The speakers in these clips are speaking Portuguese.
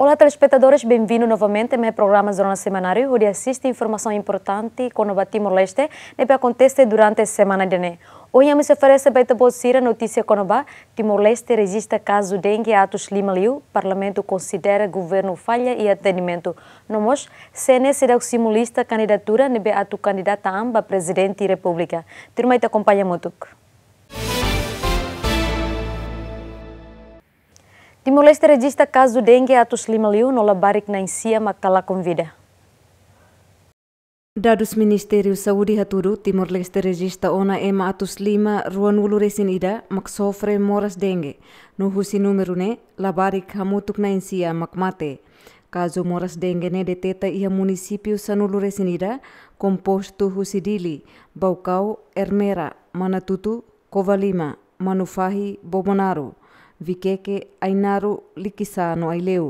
Olá, telespectadores, bem vindos novamente ao meu programa Zona Semanário, onde assiste informação importante com o Timor-Leste e que acontece durante a semana de né. Hoje me oferece para você a notícia com o Timor-Leste registra caso dengue atos Lima Liu, parlamento considera governo falha e atendimento. Nomos, CNS será o simulista candidatura nebe ato candidata a presidente da república. Termaita acompanha muito. Timor Leste registra kasus dengue atos 51 barik na insia makala com vida. Dados Ministério Saúde Haturu, Timor Leste registra ona ema atus lima ruan ulu resin ida mak sofre moras dengue. No husi ne, labarik hamutuk na insia mak mate. Caso moras dengue ne deteta ia município sanulu resin ida, husi dili baucau, ermera, manatutu, Kovalima, manufahi, Bobonaru vikeke ainaru likisa aileu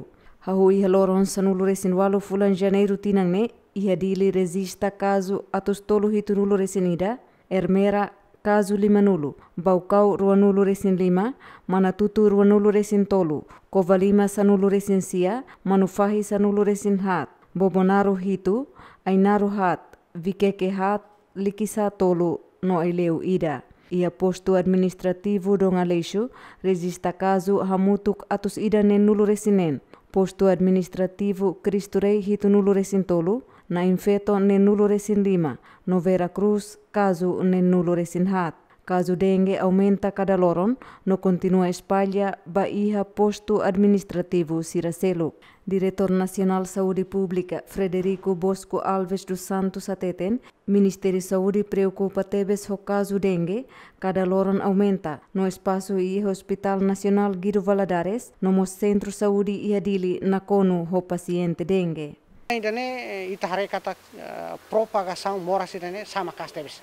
hahu iha loron sanulu resin walu fulan janeiro tinangne iha dili resista caso atus tolu hitunulu resinida ermera caso limanulu baukau ruanulu resin lima manatutu ruanulu resin tolu kovalima sanulu resin sia manufahi sanulu resin hat bobonaru hitu ainaru hat vikeke hat likisa tolu no aileu ida Ia postu administrativo dong Aleixo, resista caso hamutuk atus ida nen nulu resinen. Postu administrativo Cristo Rei hito nulo resin tolu, na infeto nen nulo resin lima, no Cruz caso nen nulu resin hat. Caso dengue aumenta cada loron, no continua espalha Bahia Posto Administrativo Ciracelo. Diretor Nacional Saúde Pública Frederico Bosco Alves dos Santos Ateten, Ministério Saúde preocupa tebes o caso dengue, cada loron aumenta. No espaço e Hospital Nacional Guido Valadares, no Centro Saúde e Adili, na conu o paciente dengue. Ainda é e eh, kata eh, propagação mora-se, é sama castebes.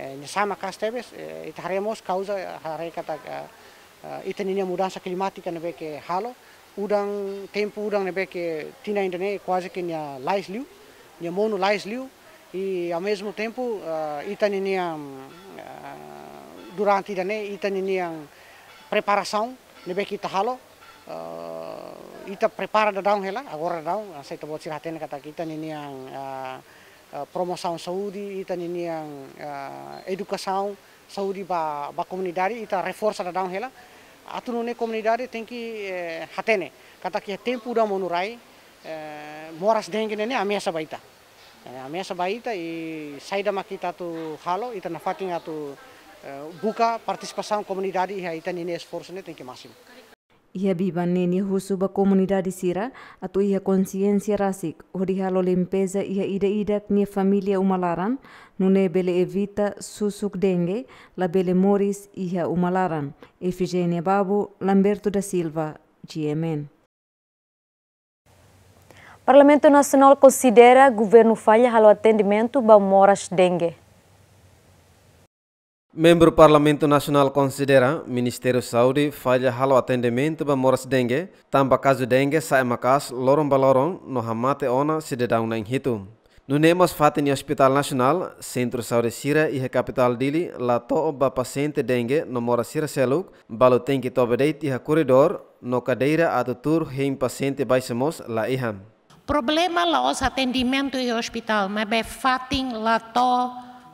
ini eh, sama kas tebes eh, itu hari mos kauza eh, hari kata itu ini mudah sa klimatik halo udang tempo udang nebe tina indene kuasi ke nia lais liu nia mono lais liu i a mesmo tempo uh, ita nia um, uh, durante indene ita nia um, preparação nebe tahalo uh, ita prepara da dawn hela agora dawn sa ita bo tsira tene kata kita nia um, Eh, promoção saúde e também a eh, educação saúde para a comunidade e também reforça da downhill atu nune comunidade tem que hatene eh, kata que tempo da monurai moras dengue nene ameaça baita ameaça baita e dah makita tu halo e tanafatinga tu buka partisipasi comunidade e aí tem esforço né tem que máximo Ia biba neni husu ba comunidade sira atu ia consciência rasik hori halo limpeza ia ida idak nia familia umalaran nune bele evita susuk dengue la bele moris ia umalaran Efigênia Babu Lamberto da Silva GMN Parlamento Nacional considera governo falha halo atendimento ba moras dengue Membro Parlamento Nacional considera Ministério Saúde falha ao atendimento ba moras dengue, tamba caso dengue sai makas lorong balorong no hamate ona sidedang na No nemos fatin Hospital Nacional, Centro Saúde Sira e Capital Dili, la to ba paciente dengue no mora Sira Seluk, balo tem que tobedeit e corredor, no cadeira a tutur reim paciente baisemos la iham. Problema os atendimento e hospital, mas be fatin la to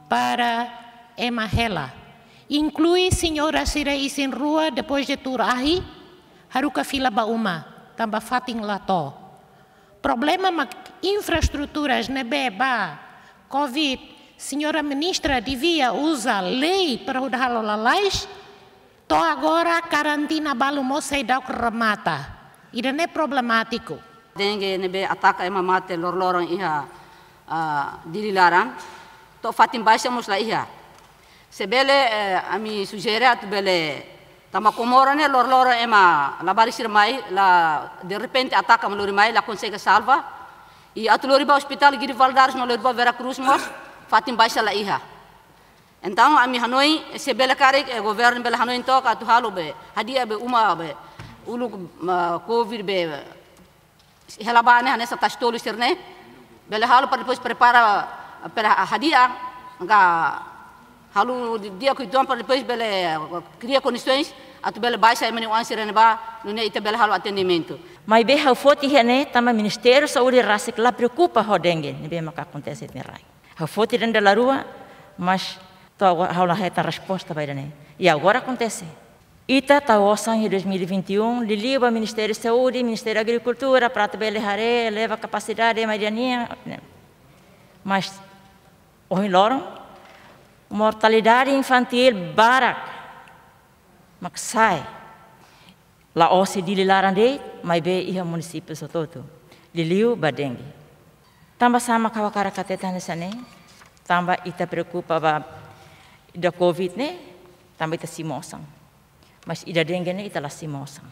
para é Hela. Inclui senhora sira isin rua depois de Turahi, ahi, haruka fila bauma, tambah fating lato. Problema mak infraestruturas ba covid, senhora ministra devia usar lei para o lais, to agora karantina balu mosei dauk remata. Ida ne problematiku. Dengue nebe ataka ema mate lor lorong iha uh, ah, dililaran, to fatim baisa musla iha. sebele eh, ami sugera tu bele tama comora ne lor lor ema la barisir mai la de repente ataca malori mai la consegue salva e atulori ba hospital giri valdares malori ba vera cruz mos fatim baixa la iha então ami hanoi sebele karik e eh, governo bele hanoi tok tu halu be hadia be uma be ulu covid be helabane hanessa tastolu sirne bele halu para depois prepara para hadia nga halu dia ku dom para depois bele cria condições a tu bele baixa e mani ansira ne ba no ne ite bele halu atendimento mas be hau foti hene tama ministério saúde rasik lá preocupa ho dengue ne be maka acontece ne rai hau foti dentro da rua mas to hau la reta resposta vai dene e agora acontece Ita Taosan em 2021, Liliba, Ministério da Saúde, Ministério da Agricultura, Prato Bele Haré, Eleva Capacidade, Marianinha. Mas, o Loron mortalidade infantil barak maksai la osi di lilaran de mai be iha sototo liliu badengi tamba sama kawakara katetane sane tamba ita preocupa ba da covid ne tamba ita simosang mas ida dengge ne ita la simosang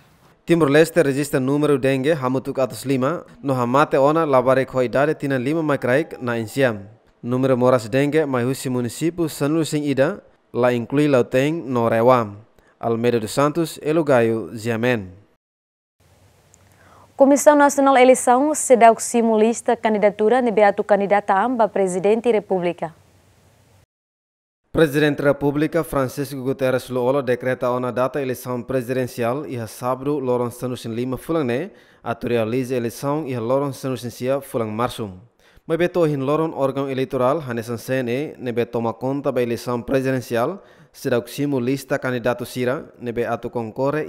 Timor Leste register número dengue hamutuk atas lima, no hamate ona labarek hoidare tina lima makraik na insiam. número moras dengue mai husi município San Lucing Ida, lá inclui lauteng no Almeida dos Santos, Elugaio, Ziamen. Comissão Nacional Eleição se dá o simulista candidatura de Beato candidata amba presidente da República. Presidente da República Francisco Guterres Luolo decreta uma data eleição presidencial e a sábado Lorenzo Sanusin Lima Fulangné, a realiza eleição e a Lourenço Sanusin Sia Fulang Marsum. Mebeto lorong organ eleitoral Hanesan Sene nebeto toma conta da presidensial presidencial simu lista kandidatu Sira nebe ato concorre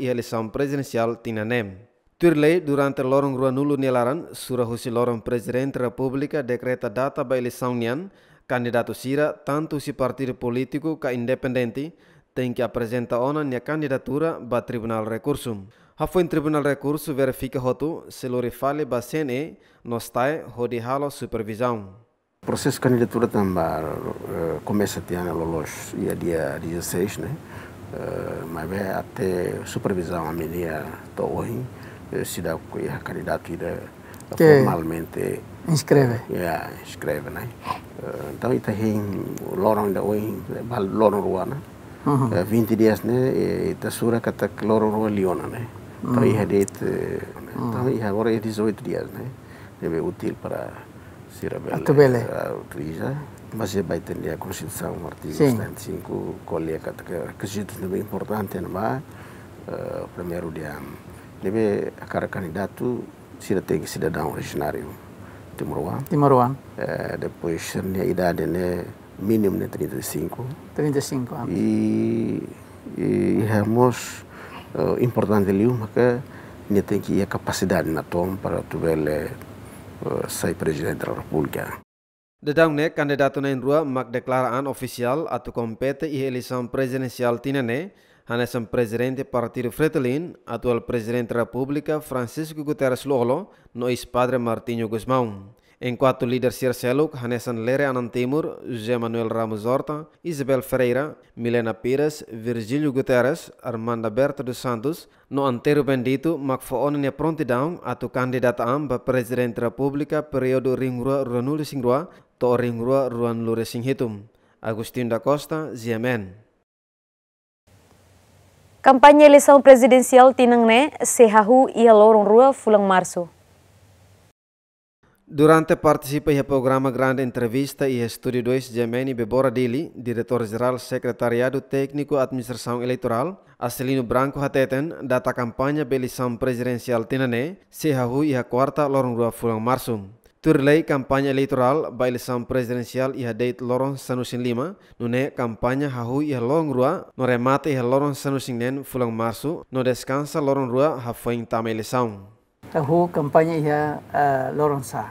presidensial tina nem. Tinanem. Turlei durante lorong rua nulu nelaran husi lorong presiden republika dekreta data bai eleição nian kandidatu Sira tantu si partir politiku ka independenti tengki apresenta onan nia kandidatura ba tribunal rekursum. Hafuen Tribunal Recurso verifica roto se Lorifale Basene nos tai rodihalo supervisão. Processo de candidatura também eh, começa a ter e dia 16, né? Uh, mas até até supervisão a menina to tá eh, se dá o é candidato formalmente inscreve. Yeah, inscreve, né? Uh, então ita tem tá lorong da hoje, lorong ruana. Né? Uh uhum. 20 dias né, está sura kata tá lorong ruana liona, né? Tarihadet, mm. Tariha, agora eles 18 dias, né? Deve útil para se rebelar eh, a Utiliza. Mas já vai ter a Constituição, o artigo 75, coloca requisito bem importantes, não é? Uh, primeiro dia, deve a cara candidato, se tem cidadão originário. Timoruan. Timoruan. Uh, depois, a minha idade, né? Mínimo de 35. 35 anos. E, e, e, e uh, eh, importante liu maka eh, ne tem que ir capacidade na tom para tu vele uh, sai presidente da república Dedangne candidato na rua mak declaraan oficial atau compete e eleição presidencial tinane hanesan presidente partido Fretelin atual presidente da república Francisco Guterres Lolo no ex padre Martinho Guzmão Enquanto líder Sir hanesan Lere, Anan Timur, José Manuel Ramos Horta, Isabel Ferreira, Milena Pires, Virgílio Guterres, Armanda Berta dos Santos, no antero bendito, magfoon niya prontidão ato candidata para Presidente da República período Ringrua Ronuldo Singrua, to Ringrua Ruan Lure Singhitum. Agustín da Costa, Ziemen. Kampanye eleição presidencial tinang ne sehahu ia lorong rua fulang marso. Durante participa ia programa Grande Entrevista ia Estúdio 2 Gemeni Bebora Dili, Diretor-Geral Secretariado Técnico Administração Eleitoral, Acelino Branco Hateten, data campanha Belição Presidencial Tinané, se rahu ia quarta lorong rua fulang março. Turlei campanha eleitoral ba eleição presidencial ia date lorong sanusin lima, nune campanha hahu ia lorong rua, no remate ia lorong sanusin nen fulang março, no descansa lorong rua hafoing tama eleição. hoe campagne ia eh, Lorenza.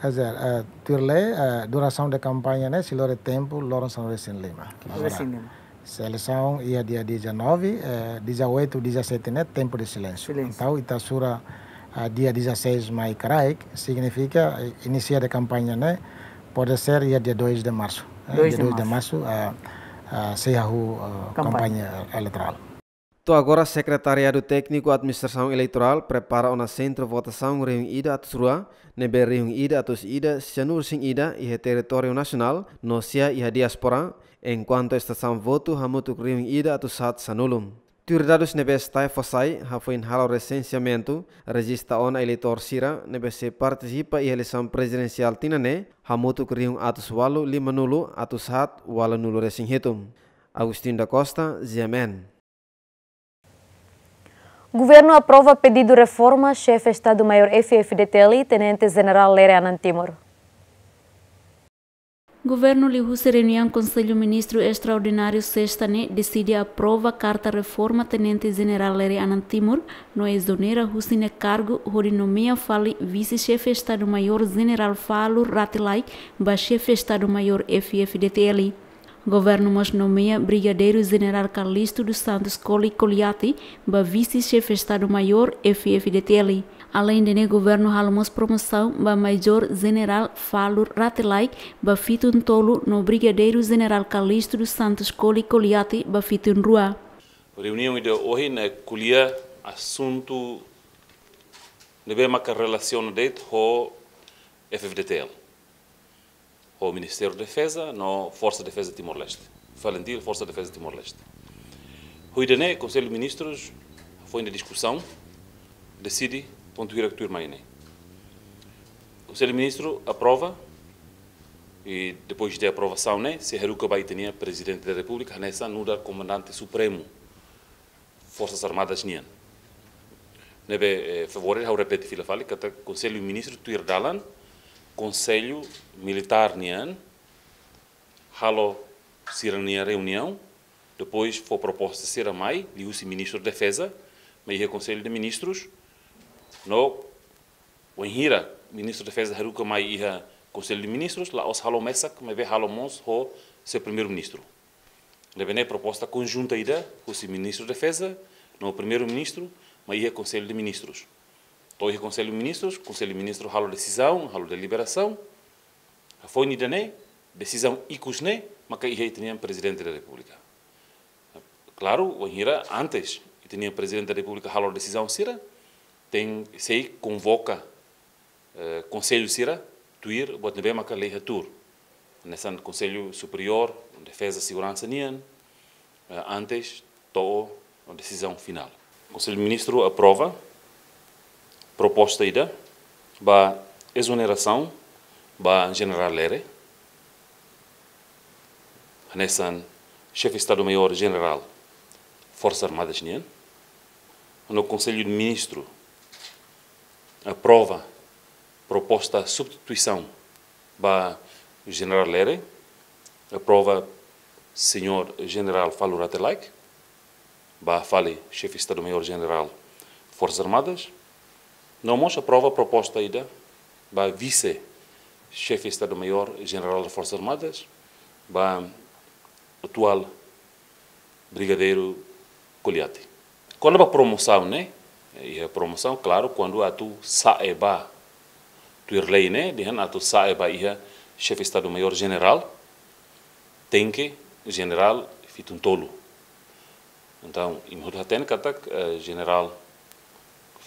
Quer dizer, a eh, eh, duração da campanha, né, se lore tempo, Lorenza Resin Lima. Resin Lima. Seleção ia dia 19, 18, 17, né, tempo de silêncio. silêncio. Então, Itassura, dia 16, mai Caraíque, significa inicia da campanha, né, pode ser ia dia 2 de março. 2 né? de, de março, de março uh, uh, se a campanha. campanha eleitoral. Então agora sekretariado tekniku administrasi elektoral, prepara ona centro votação reung Ida atus rua Nebe reung Ida Atus Ida, Sianur Sing Ida ihe teritorio nasional, Nosia iha Diaspora, enquanto estação voto Hamutuk reung Ida Atus saat Sanulum. Turidados nebe stai fosai, hafuin halo recenseamento, regista ona eleitor sira, nebe se participa e eleição presidencial tinane, hamutuk riung atus walu lima nulu atus saat walu nulu resing hitum. Agustin da Costa, Ziamen. Governo aprova pedido de reforma, chefe Estado-Maior FFDTL, Tenente-General Lereanan Timor. Governo Lihusi reunião Conselho Ministro Extraordinário sexta-ne decide aprova carta reforma Tenente General Leri Anand no exonera Husi ne cargo, hori Fali, vice-chefe Estado-Maior General Falu Ratilai, ba chefe Estado-Maior FFDTL. Governo mas nomeia Brigadeiro General carlisto dos Santos Coli Coliati, ba vice-chefe Estado-Maior FFDTL. Além de ne né, governo halmos promoção ba Major General Falur Ratelai, ba fitun tolo no Brigadeiro General carlisto dos Santos Coli Coliati, ba fitun rua. Reunião de hoje na colher assunto de bem com relação de com FFDTL o Ministério da Defesa, no Força de Defesa Timor-Leste. Falendir, Força de Defesa Timor-Leste. O IDENE, Conselho de Ministros, foi na discussão, decide pontuir a turma INE. O Conselho de Ministros aprova e depois de aprovação, né, se Haruka Baitania, Presidente da República, nessa nuda Comandante Supremo Forças Armadas Nian. Nebe eh, favor, eu repito, repete fila o Conselho de Ministros tuir dalan, Conselho Militar Nian, Halo Sirania Reunião, depois foi proposta ser a mai, liu-se Ministro de Defesa, mas é Conselho de Ministros, no Wenhira, Ministro de Defesa Haruka mai ia Conselho de Ministros, lá os Halo que mas vê Halo Mons, ho seu Primeiro-Ministro. ser proposta conjunta ida, o Ministro de Defesa, no Primeiro-Ministro, mas ia Conselho de Ministros. Hoje o Conselho de Ministros, Conselho de Ministros ralo decisão, ralo deliberação, foi nidané, decisão icusné, mas que aí tinha presidente da República. Claro, o Hira antes tinha presidente da República ralo decisão Cira, tem sei convoca eh, Conselho Cira, tuir, botem bem a lei retur. nesse Conselho Superior, Defesa e Segurança Nian, eh, antes, to a decisão final. O Conselho de Ministro aprova proposta ida ba exoneração ba general lere chefe de Estado-Maior General Força Armada Chinesa no Conselho de Ministros aprova proposta substituição ba general Lere, aprova senhor general Falur Atelaik, fale chefe de Estado-Maior General Forças Armadas, não mostra a proposta ainda para vice-chefe de Estado-Maior General das Forças Armadas, para atual brigadeiro coliate Quando é a promoção, né? E a promoção, claro, quando a tu saeba tu ir lei, né? De a tu saeba ia chefe de Estado-Maior General, tem que general fit um tolo. Então, em Rudatene, Katak, eh, general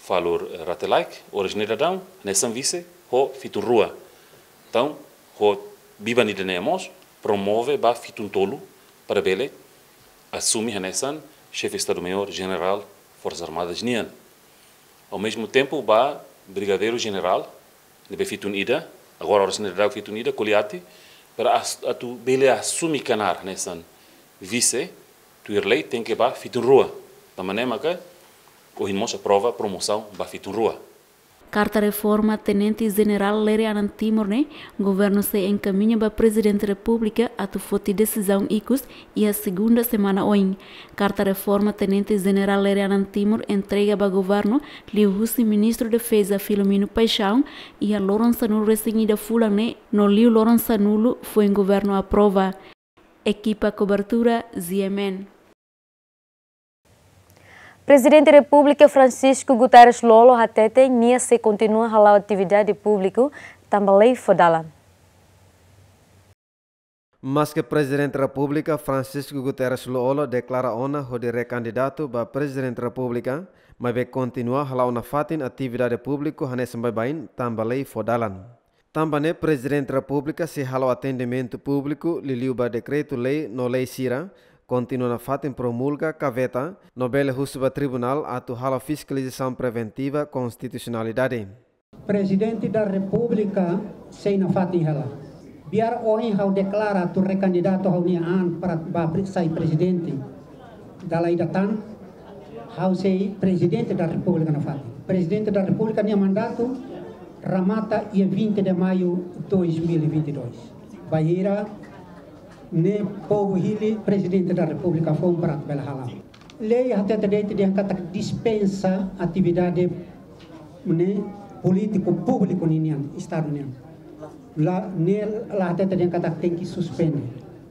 falou ratelaic, originele dão, ne vice, ho fitun rua. Então, ho bibani de nemos, promove ba fituntolo, tolo, para bele, assume Hanessan, chefe de Estado-Maior, General, Forças Armadas Nian. Ao mesmo tempo, ba Brigadeiro General, de fitun ida, agora originele dão fitun ida, para atu bele assume canar Hanessan, vice, tu irlei tem que ba fitun rua. Da maneira que corrimos a prova promoção Bafiturua. Carta reforma Tenente General Lere Anantimorne, né? governo se encaminha para Presidente da República a tufoti decisão ICUS e a segunda semana oim. Carta reforma Tenente General Lere Anantimor entrega para governo Liu Hussi, Ministro da de Defesa Filomino Paixão e a Lourenço Nulo recebida Fulane, né? no Liu Lourenço Nulo foi em governo a prova. Equipa Cobertura, Ziemen. Presidente da República Francisco Guterres Lolo Hatete nia se continua a atividade pública também fodala. Mas que Presidente da República Francisco Guterres Lolo declara ona hodere candidato ba Presidente da República, mas be continua halau na fatin atividade público hanes bain tambalei fodalan. Tambane Presidente da República se halau atendimento público liliu ba decreto lei no lei sira, continua fato em promulga, caveta, Nobel Rusuba Tribunal atuala fiscalização preventiva constitucionalidade. Presidente da República, sei na fato em hala. Biar oin hau declara tu recandidato hau ni an para sai presidente da laidatan, hau sei presidente da República na fato. Presidente da República ni mandato ramata e 20 de maio 2022. Bahira me povo hili presidente da república foi um prato pela halal lei até direito de acata dispensa atividade ne né, político público ninian estado ninian lá nel lá até tem que tem que suspender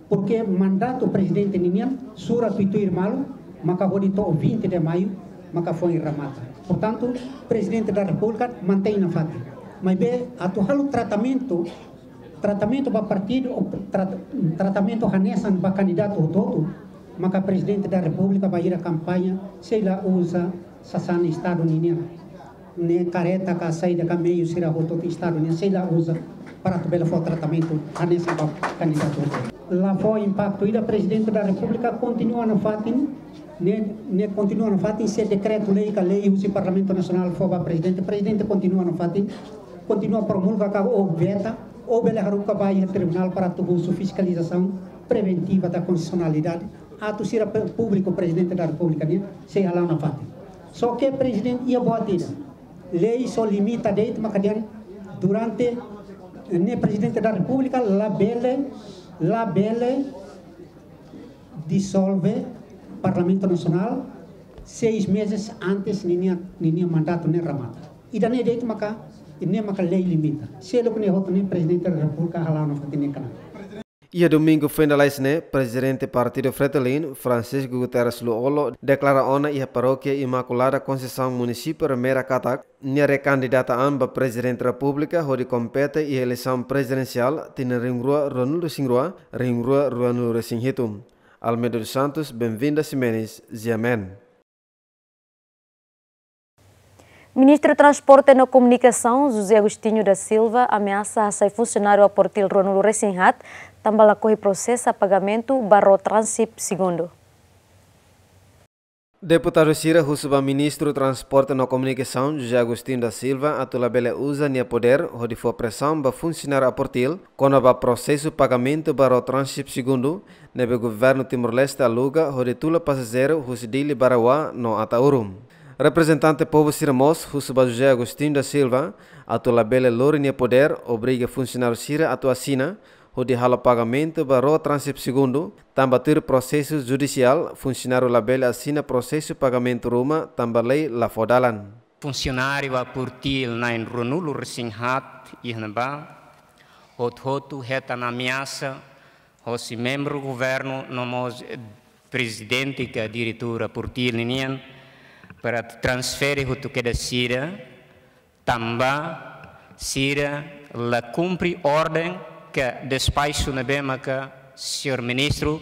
porque mandato presidente ninian sura tuituir malo maka foi to 20 de maio maka foi ramata portanto presidente da república mantém na fato mas bem atual tratamento tratamento para partido o tra, tratamento para ba candidato todo maka presidente da república vai ir à campanha sei lá usa Sassana estado ninia nem careta a saída ka meio sira roto estado sei lá usa para tu o tratamento para o candidato lá foi impacto ida presidente da república continua no fatin ne, ne no fatti se é decreto lei ca lei usi Parlamento Nazionale foba presidente presidente continua no fatti continua a promulga o veta ou Belarruca vai a tribunal para abuso fiscalização preventiva da constitucionalidade, a torcida público o presidente da república, né? se lá na parte. Só que o presidente ia boa tira. Lei só limita a deita, mas durante o né, presidente da república, la bele dissolve Parlamento Nacional seis meses antes de nenhum mandato nem né, ramada. E daí deita, mas Ini maka leyli minta selo hot hotne presidente da halano fatine kana Ia domingo finalize presidente partido Fretilin, Francisco Guterres Luolo, declara ona ia parokia Imaculada Conceição município Remera Catac, nia recandidata amba presidente ho di compete ia eleição presidencial tina ringrua Ronaldo Singrua, ringrua Ronaldo Singhitum. Almedo Santos, bem-vinda Simenes, Ziamen. Ministro do Transporte e Comunicação, José Agostinho da Silva, ameaça a sair funcionário a Portil Ronulo Ressinhat, também corre processo a pagamento barro Transip segundo. Deputado Cira Husuba Ministro do Transporte e Comunicação, José Agostinho da Silva, atula bele usa nia poder, onde foi pressão para funcionar a Portil, quando o processo pagamento barro Transip segundo, nebe governo Timor-Leste aluga, onde tula passageiro Husidili Barawa no Ataurum. Representante povo Siramos, Rusuba José Agostinho da Silva, atua bela é Lorinia é Poder, obriga funcionário Sira a tua assina, o de o pagamento para o transip segundo, tambatir processo judicial, funcionário labela assina processo pagamento Roma, tambalei la fodalan. Funcionário a portil na enronulu resinhat, o hothotu reta na ameaça, hosi membro governo, nomos presidente que a diretora portil ninian, para transferir o que da Síria, também Síria la cumpre ordem que despacho na bema que senhor ministro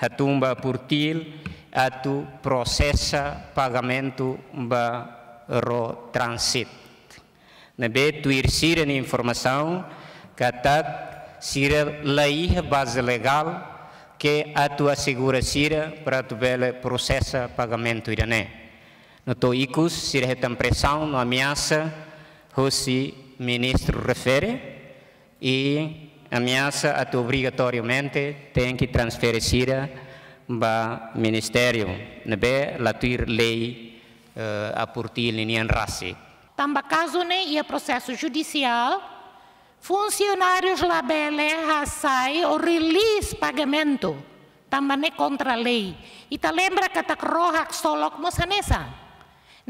a tumba por ti, a tu processa pagamento ba ro transit. Na be tu ir Síria na informação que tá Síria la base legal que a tu assegura Síria para tu bela processa pagamento irané. Notou icus, se pressão, não ameaça, o ministro refere, e ameaça até obrigatoriamente tem que transferir para o ministério, nebe latir lei a a de linha raci. Tamba caso ne é processo judicial, funcionários labele sai o release pagamento, tamba ne contra lei. E lembra que ta croha solok mosanesa.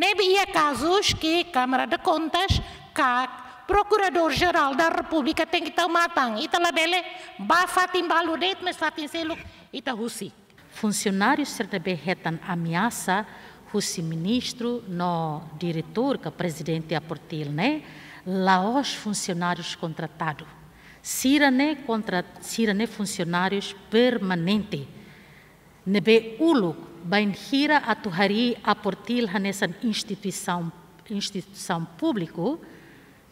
Havia casos que a Câmara de Contas, CAC, Procurador-Geral da República tem que tomar tan. Tá ita labele, ba fatin baludet, mas fatin seluk, ita tá husi. Funcionários CRTB retan ameaça, husi ministro, no diretor, que presidente aportil, é né? Laos funcionários contratados. né contra, né funcionários permanentes nebe ulog bajn hira atuhari aportil hanesan instituição instituição público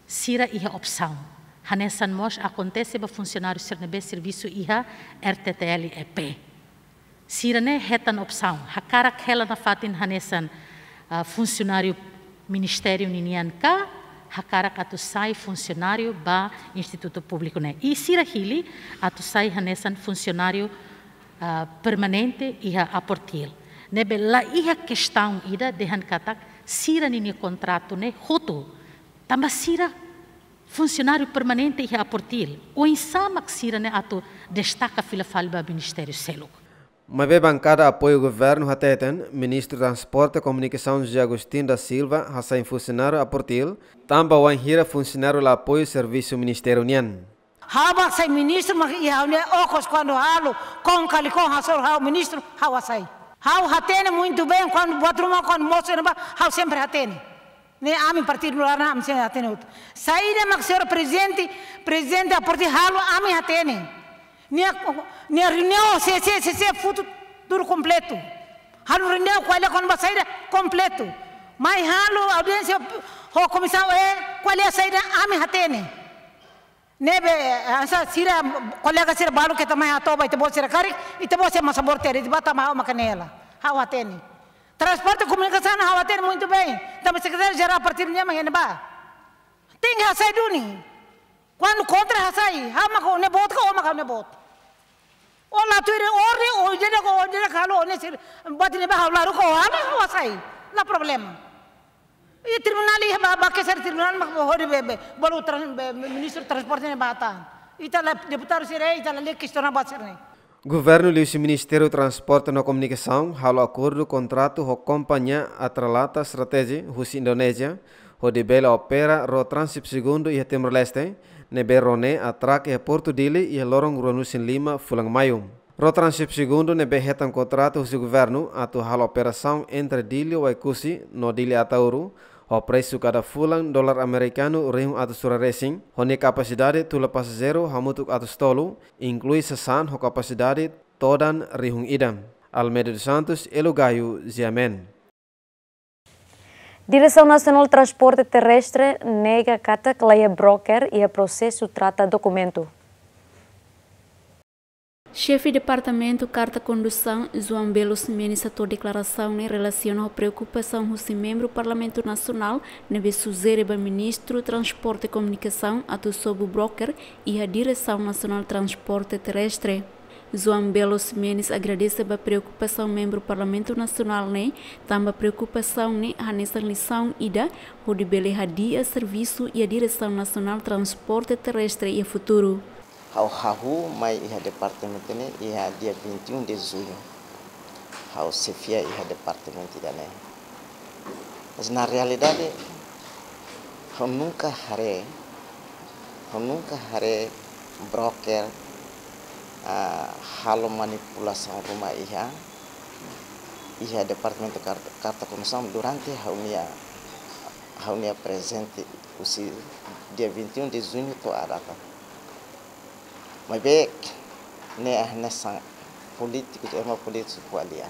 sira iha opção hanesan mos acontece ba funcionário ser nebe serviço iha RTTL EP sira ne hetan opção hakarak hela na fatin hanesan uh, funcionário ministério ninian ka hakarak atu sai funcionário ba instituto público ne e sira hili atu sai hanesan funcionário uh, permanente iha aportil. Nebe la iha questão ida dehan katak sira nini contrato ne né? roto. Tamba sira funcionário permanente iha aportil. O insamak sira ne né, ato destaca fila falba ministério seluk. Uma vez bancada apoio o governo Hateten, ministro de Transporte e Comunicação de Agostinho da Silva, Hassan funcionário aportil, tamba o funcionário lá apoio serviço Ministério União. Rauba sai ministro mas i hau ne ocos quando halo com calicom, hasor hau ministro hau sai. Rau hatene muito bem quando uma, quando moço não hau sempre hatene. Né, mim ami particular na am sempre hatene outro. Sai ne mak senhor presidente presidente a partir halo ami hatene. Ne a né, né, reunião se se se se futu duro completo. Ralo reunião qual é quando sair completo. Mas ralo, audiência o comissão é qual é a saída ami hatene. nebe ansa sira kolega sira balu ke tamai ato bai te bosira karik ite bosia masa borte ri bata ma ma hawateni. hawa teni transporte komunikasana hawa teni muito bem também secretário geral partir minha manhã ba tem hasai duni quando kontra hasai hama ko ne bot ko ma ka ne bot o la tu re ko o kalo sir bat ba hawla ru ko ala la problema ये tribunal tribunal? बाकी o tribunal, में हो रही बोलो minister transport ने बाता इतना deputado serei इतना tá ले questiona bater O né? Governo e o Ministério do Transporte e Comunicação halo acordo contrato com a companhia Atralata Strategy Rússia Indonésia o de Bela opera ro Transip Segundo e Timor Leste neberone atraque a Porto Dili e Lorong Ronusin Lima Fulang Mayum Rotransip segundo nebe um contrato do governo atu hal operação entre Dili e Kusi no Dili Atauru o preço cada fulan dólar americano rihum atus sura racing honi capacidade tula passageiro hamutuk atus tolu inclui sasan ho capacidade todan rihung idam Almeida dos Santos, Elugaio, Ziamen. Direção Nacional de Transporte Terrestre nega cata que leia broker e a processo trata documento. Chefe de Departamento Carta Condução, João Belo né, a sua declaração em relação à preocupação do membro do Parlamento Nacional, neve né, sugere ministro Transporte e Comunicação, ato sob o broker e a Direção Nacional de Transporte Terrestre. João Belo Simenes agradece a preocupação membro do Parlamento Nacional, né? também a preocupação né? nessa lição ida, onde belehadia serviço e a Direção Nacional de Transporte Terrestre e Futuro. hau hahu mai iha departement ini iha dia 21 de junho hau sefia iha departement ne mas na realidade hau nunca hare hau nunca hare broker halo manipulasi rumah iha iha departemen carta, carta comissão durante mia, hau mia presente usi dia 21 de junho to arata Mabek ne ahna san politique to ema politique alia.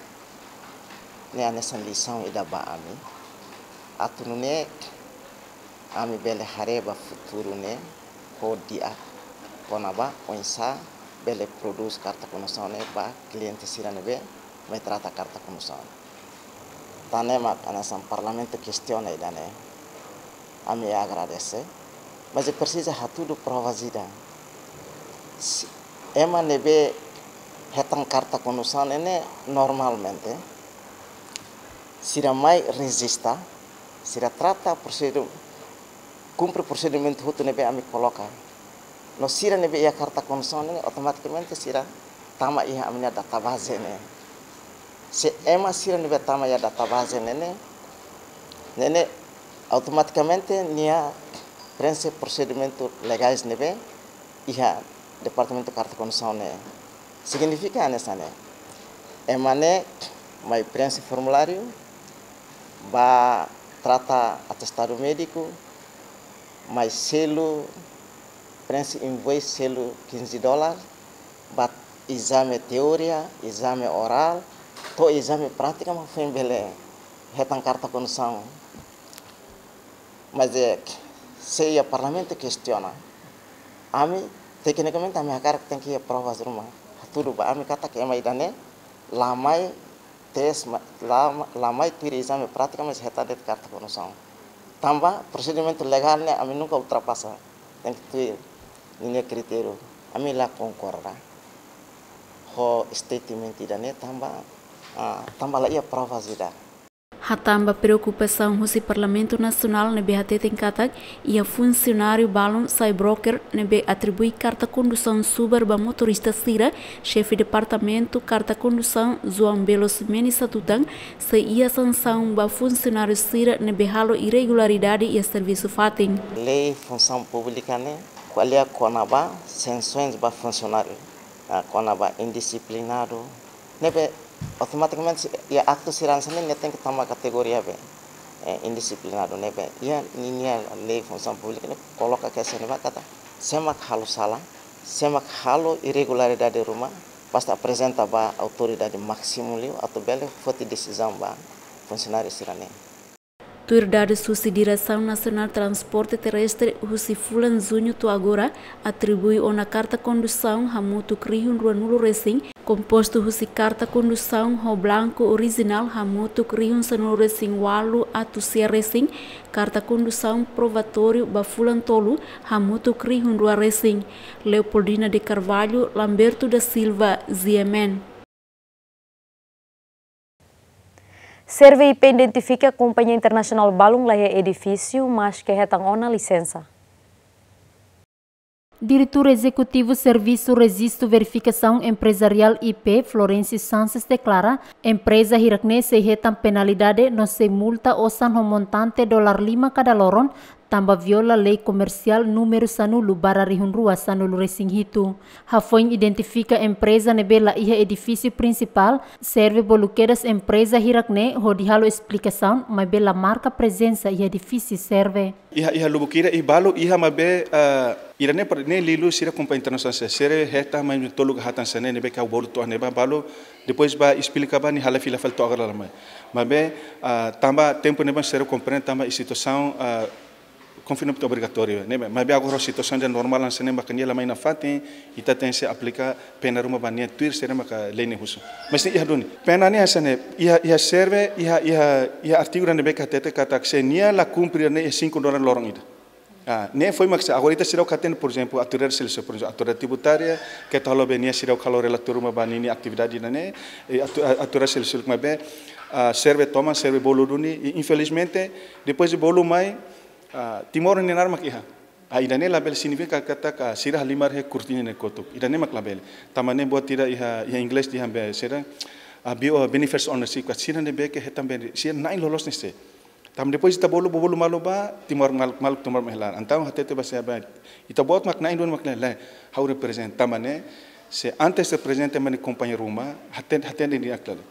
Ne ahna san lisan ida ba ami. Atunune ami bele hareba futurune ko dia onsa bele produce carta conosone ba cliente sirane be me trata carta conosone. Tanema ana san parlamento questione idane. Ami agradece. Mas precisa hatudo ema nebe hetang karta konusan ene normalmente sira mai resista sira trata prosedur cumpre procedimento hutu nebe ami koloka no sira nebe ia ya karta konusan ene otomatikamente sira tama ia amina database ne se ema sira nebe tama ia data database nene nene otomatikamente nia prense procedimento legais nebe ia Department carta Art né significa nessa né? É mané, mas preenche formulário, ba trata atestado médico, mas selo, preenche invoice selo 15 dólares, ba exame teoria, exame oral, to exame prática, mas foi em Belém, retan carta condição. Mas é, que se o parlamento questiona, a mim, tekene kamen tami hakar tenki provas rumah. hatudu ba ami katak ke mai lamai tes lamai tiri me pratika me seheta det karta kono sang tamba procedimento legal ne ami nunca ultrapasa tenki tui nine kriteru ami la konkorra ho statement idane tamba ah, tamba la iya provas idane Hatamba preocupação russo Parlamento Nacional nebe hate tem katak e a funcionário balon sai broker nebe atribui carta condução para motorista Sira, chefe de departamento carta condução João Belo Simeni Satutang, se ia sanção ba funcionário Sira nebe halo irregularidade e serviço fatem. Lei função pública né, qual é a conaba sanções ba funcionário, a conaba indisciplinado, nebe kan ya aktu siran sene neten ke pertama kategori be eh, indisciplinado ne be ya nih lei publik ini ne coloca que sene ba kata semak halus salah, semak irregular dari rumah pasti presenta ba autoridade dari liu atau bele foti decisão ba funcionário sirane de Susi Direção Nacional de Transporte Terrestre Rusifula Zunho Tuagora atribui uma carta condução Ramuto Crio Ruanulo Recim, composto Rusi Carta Condução Ro Blanco Original Ramuto Crio Sanulo Recim Walu Atusia Recim, Carta Condução Provatório Bafulan Tolo Ramuto Crio Rua Recim, Leopoldina de Carvalho Lamberto da Silva Ziemen. CRVIP identifica a Companhia Internacional Balung Laia Edifício, mas que retangona licença. Diretor Executivo Serviço Resisto Verificação Empresarial IP, Florencio Sanches, declara empresa hiracnese retam penalidade não se multa ou san montante dólar lima cada loron tamba viola lei comercial número sanulu bara rihunrua sanulu resinghitu. Hafoin identifica empresa nebela iha edifício principal, serve boluqueras empresa hirakne, hodihalo explicação, mas bela marca presença iha edifício serve. Iha, iha lubukira e balo iha mabe uh, eh, irane par ne lilu sira companhia internacional serve reta mas toluk hatan sene nebe ka bolu to balo depois ba explica ba ni hala fila falto agora lama. Mabe uh, eh, tamba tempo neba serve compreende tamba situação uh, eh, confinement é obrigatório né mas agora a situação é normal não se nem bacana ela mais na fatem e tá tem se aplicar pena ruma bania tuir se nem bacana lei nem russo mas nem iadoni pena nem essa né ia ia serve ia ia ia artigo nem beca tete kata que se nia la cumprir né cinco dólares lorong ida Ah, nem foi mas agora será o caten por exemplo aturar se por exemplo aturar tributária que tal bem será o calor relator uma banini atividade né aturar se como é bem serve toma serve boludo duni infelizmente depois de bolo mais timor ni nar ha ida ne label sinive ka kata ka sirah limar he kurtini ne kotuk ne mak label tamane buat tira iha ya english di hambe sira a bio benefits ownership kat sira ne beke hetam be sira nine lolos ni se tam depois ta bolu bolu malu ba timor mal mal timor Antam antau hatete basa ba ita buat mak nine don mak le how represent tamane se antes de presente mani companheiro uma hate hatten ni aklale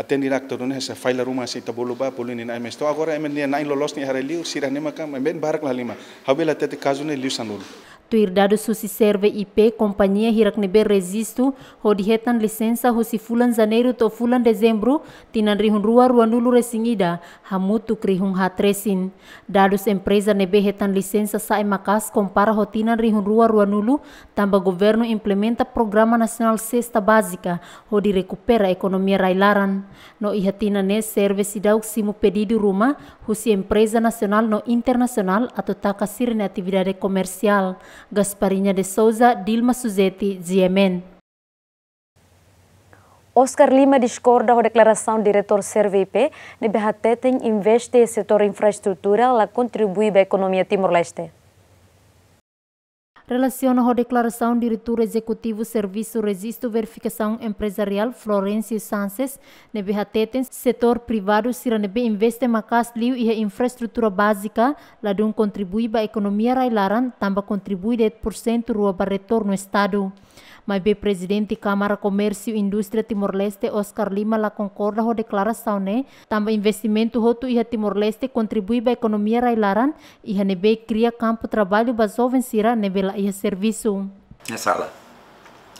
Αντέν ήρακ το νέα σε φάιλα τα μπολούμπα που λένε να είμαι στο αγορά, είμαι να είναι λολός νέα ρελίου, σύρα νέμα καμ, εμένει μπάρακλα λίμα. Αβέλα τέτοι κάζουνε λίου σαν όλου. tu irdado susi serve IP companhia hiraknebe resisto hodi hetan lisensa husi fulan zaneru to fulan dezembru tina ri rua rua nulu resingida hamutu krihun hatresin dados empresa nebe hetan lisensa sa makas ho hotinan rihun rua rua nulu tamba governo implementa programa nasional cesta basica hodi recupera ekonomi railaran no ihatina ne serve sidauk simu pedido ruma husi empresa nasional no internasional atau takasir ne atividade komersial. Gasparina de Souza, Dilma Suzeti, Ziemen. Oscar Lima discorda a declaração do diretor CERVIP de Behatetem investe setor infraestrutura la contribui para a economia Timor-Leste. relacionam a declaração do diretor executivo Serviço Registro Verificação Empresarial Florencio Sanches, nebe hateten setor privado se nebe investe macas liu e infraestrutura básica, ladum contribui a economia railaran, também contribui 10% para o retorno estado. Mas o presidente da Câmara Comércio e Indústria Timor-Leste, Oscar Lima, la concorda com a declaração, né? Também investimento roto e Timor-Leste contribui para a economia railaran e a nebe cria campo de trabalho para em sira nebela e serviço. É sala.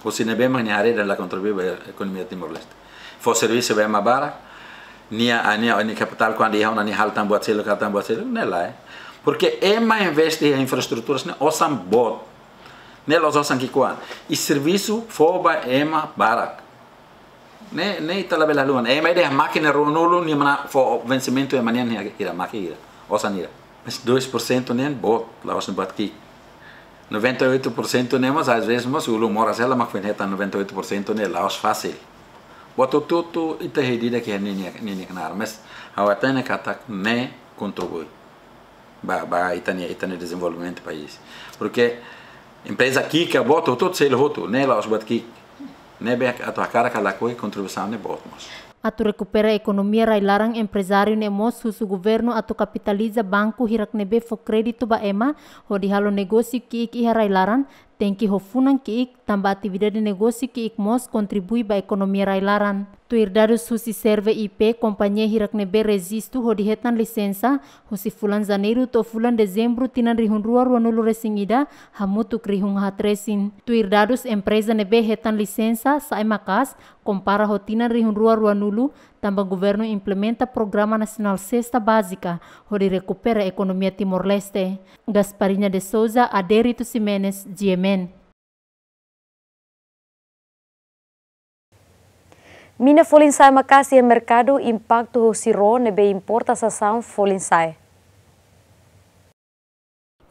O se nebe manhare da contribui para a economia Timor-Leste. For serviço bem mabara, nia ania ni capital quando ia na ni hal tambuat selo, katambuat selo, nela, eh? Porque é mais investir em infraestruturas, né? O sambot ne2051. Né, I serviço foba ema barak. Ne ne itala bela luan. Ema ide máquina ronulu ni mana fo vencimento e manian hira máquina. Osa nira. Mas 2% nem bot, lá osa bot ki. 98% mas às vezes mas o humor ela mas foi neta 98% ne lá os fácil. Boto tudo e te redida que nem nem nada, mas a watana kata ne contribui. Ba ba itania itania desenvolvimento país. Porque Empreza Kika Boto, to celo hotu, ne laos buat Kik. Ne bek atau akara kala koi kontribusione botmos. Atu recupera economia rai larang empresário nemo susu governo atu capitaliza banco hirak nebe fo crédito ba ema ho di halo negócio ki ki rai larang tengki hofunan ki ik tambah tividad negosi ki ik mos kontribui ba ekonomi railaran. Tuir darus susi serve IP hirak nebe rezistu ho dihetan lisensa husi fulan zaneru to fulan dezembru tinan ruar wanulu resingida hamutuk rihun hatresin. Tuir darus empresa nebe hetan lisensa sai makas kompara ho tinan ruar wanulu Também o governo implementa o Programa Nacional Cesta Básica, onde recupera a economia Timor-Leste. Gasparinha de Souza, Aderito Simenes, Diemen. Mina folinsai e mercado impacto siro nebe né, importação folinsai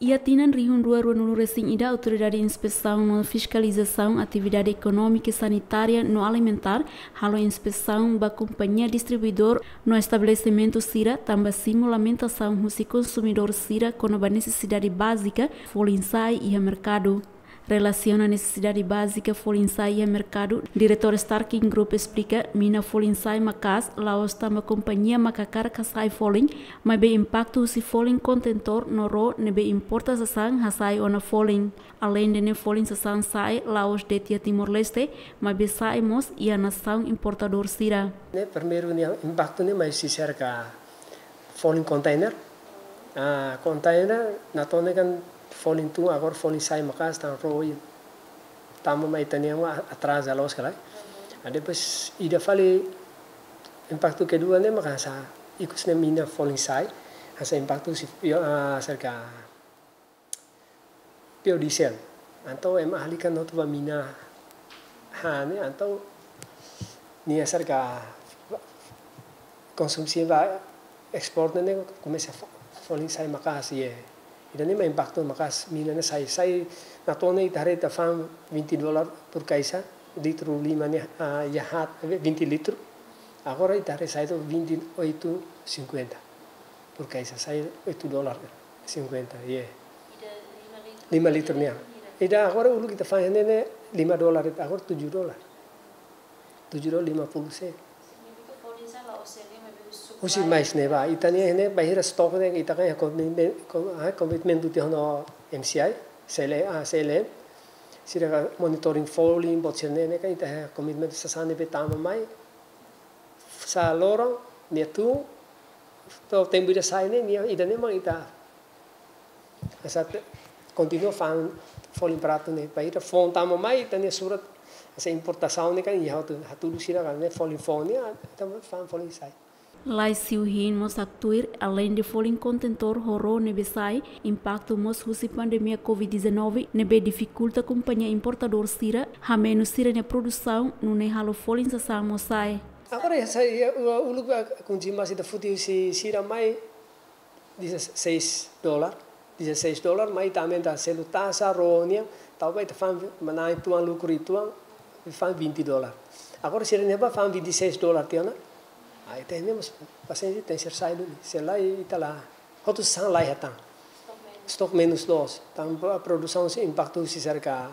e atinandri um rua no recém da Autoridade de Inspeção na Fiscalização Atividade Econômica e Sanitária no Alimentar, halo inspeção da Companhia Distribuidor no estabelecimento Cira, também simulamentação se consumidor Cira com a necessidade básica, folha e mercado relaciona a necessidade básica Folinsai e mercado. Diretor Starking Group explica: Mina Folinsai Macas, lá está uma companhia macacar que sai Folin, mas bem impacto se Folin contentor no ro, ne bem importa se sang, sai na Folin. Além de ne Folin se sang sai, lá os de Timor-Leste, mas bem saímos e a nação importador sira. Primeiro impacto, mais se cerca Folin container. Ah, container, na tônica fonin tu agora fonin sai makas casa tá roi tamo mai taniamo atrás da los kala e a depois ida fale impacto que dua ne makasa ikus ne mina fonin sai asa impacto si acerca pio diesel anto em ahlikan no tuva mina hane anto ni acerca konsumsi va export ne começa fonin sai makas e jadi में impact makas मकास मीना ने साई साई ना तो fam 20 dolar विंती डॉलर पर कैसा लिटर ली माने itu hari saya agora estaré saindo 28 50 porque saya sai 8 dolar 50 yeah. 5 liter nya ida agora ulu kita fam ini 5 dolar agora 7 dolar 7 dolar 50 sen Musíme isne ba itani hene bahira stock ne itaka commitment commitment ti hono MCI sele a sele siraga monitoring following botsene ne ka itaka commitment sasane tama mai sa loro ne tu to tembira sai ne ne ma ita asat continuo fan falling prato ne hira fon tama mai ita ne surat asa importasaune ka hatu sira siraga ne following Ita ah, tama fan falling sai Laisiuhin que, além de folin contentor horror nebesai, impacto mos husi pandemia Covid-19 nebe dificulta companhia importador sira, hamenu sira ne produção nune halo folin sasang mosai. Agora essa é o lugar com dimas da futiu se sira mai 16 dólar. 16 dólar mai também da selo tasa ronia, talvez fan manai tuan lucro tuan fan 20 dólar. Agora sira neba fan 26 dólar tiana. Né? Aí terminamos, paciente tem, ser sai, se lá e está lá. quanto são lá já tá? estão? Estou menos dois. Então tá, a produção se assim, impactou se cerca,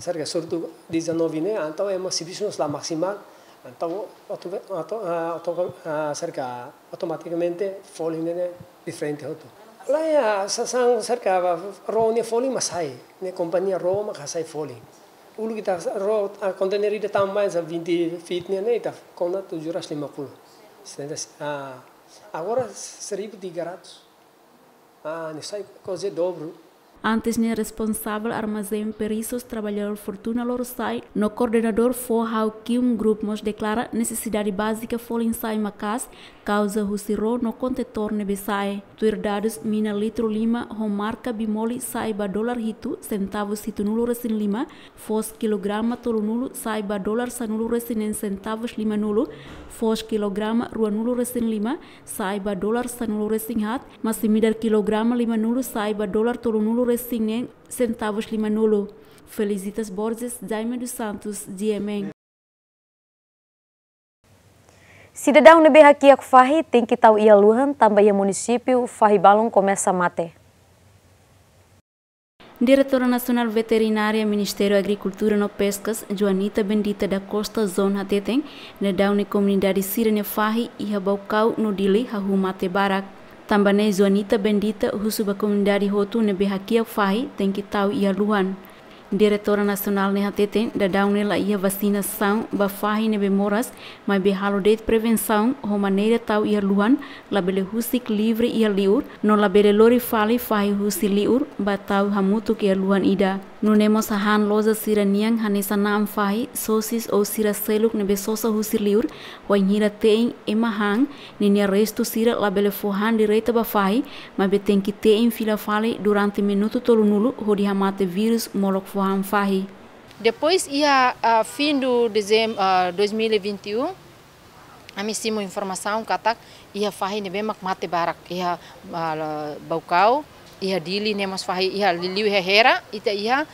cerca surto 19, né? Então é uma serviço lá maximal. Então auto, auto, auto, cerca automaticamente falling né? diferente outro. Lá é, são cerca, Rony falling, mas sai, né? Companhia Roma, sai falling ulgita ro a conteneri de tam mais a 20 fitne ne ta kona tu juras 50 senda a agora seria de ah ne sai coisa dobro Antes nem responsável armazém perisos trabalhador Fortuna sai no coordenador for how Kim Group nos declara necessidade básica for ensai Macas, causa Russiro no contetor Nebesai. dados Mina Litro Lima, Romarca Bimoli saiba dólar hitu, centavos hitu nulo recin Lima, fos quilograma tolo nulo saiba dólar sanulo recin em centavos Lima nulo, fos quilograma rua nulo recin Lima, saiba dólar sanulo recin hat, mas se quilograma Lima nulo saiba dólar tolo nulo Rocinha, assim, Centavos Limanolo, Felicitas Borges, Jaime dos Santos, Amém. Cidadão de Berraquia é Fahi tem que tahu ialuhan, luhan tambah é município Fahi Balong começa mate. Diretora Nacional Veterinária Ministério Agricultura no Pescas, Joanita Bendita da Costa Zona Teteng, na dauni comunidade Sirene Fahi e Rabaucau no Dili mate Barak. tambane Zonita bendita husuba dari hotu ne behakia fai tem que tal ia luhan diretora Nasional ne hatete da daune la ia vacinação ba fai ne bemoras mas behalo preven prevenção ho maneira tau ia luhan la bele husik livre ia liur no la bele lori fali fai husi liur ba tau hamutu ia ida Nunemos ahan loza hanisa nam fai sosis o sira seluk nebe sosa husir liur, wainhira tein emahan, ninia restu sira labele forhan direita fai ma beten que tein fila fale durante minuto tolu nulu hodi hamate virus molok fohan fai. Depois ia uh, fin do dezem uh, 2021, a mim informasaun katak, ia fahi nebe mak mate barak, ia uh, baukau, Iya, dili ne mas fahi iha liliu hera ita iha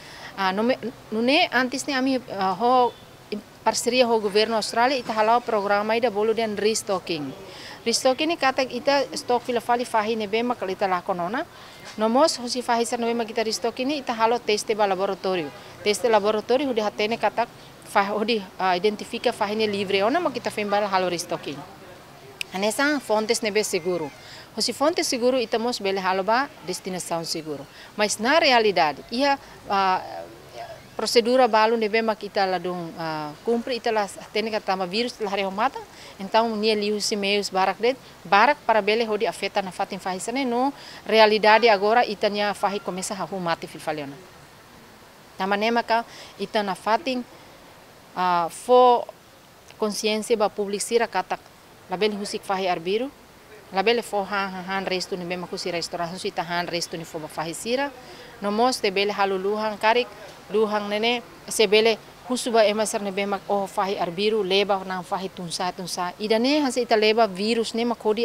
nume, nune antis ne ami ho parsiria ho governo Australia ita halau programa ida bolu den restocking restocking ni katak ita stock fila fali fahi ne bema kalau ita lakonona nomos hosi fahi sa nome kita restocking ni ita halau teste ba laboratorio teste laboratorio hudi hatene katak fah hudi identifika fahi ne livre ona ma kita fembal halau restocking Anesa fontes nebe seguro. Rossi Fonte Seguro estamos Bela Haloba, destinação seguro. Mas na realidade, ia a ah, procedura balu nebe mak ita la dong ah, cumpre ita la que tama vírus la hare mata então nia liu si meus barak det barak para bele hodi afeta na fatin fahisane no realidade agora ita nia fahi começa a humate filfaliona tamanema ka ita na fatin ah, fo consciência ba publicira katak label husik fahi arbiru la belle fo ha ha han restu ni bema kusi restaurant su ta han restu ni fo ba fahisira no mos de belle halu luhan karik luhan nene se bele husuba emasar ne bema o fahi arbiru leba na fahi tun sa tunsa tunsa idane se ita leba virus ne makodi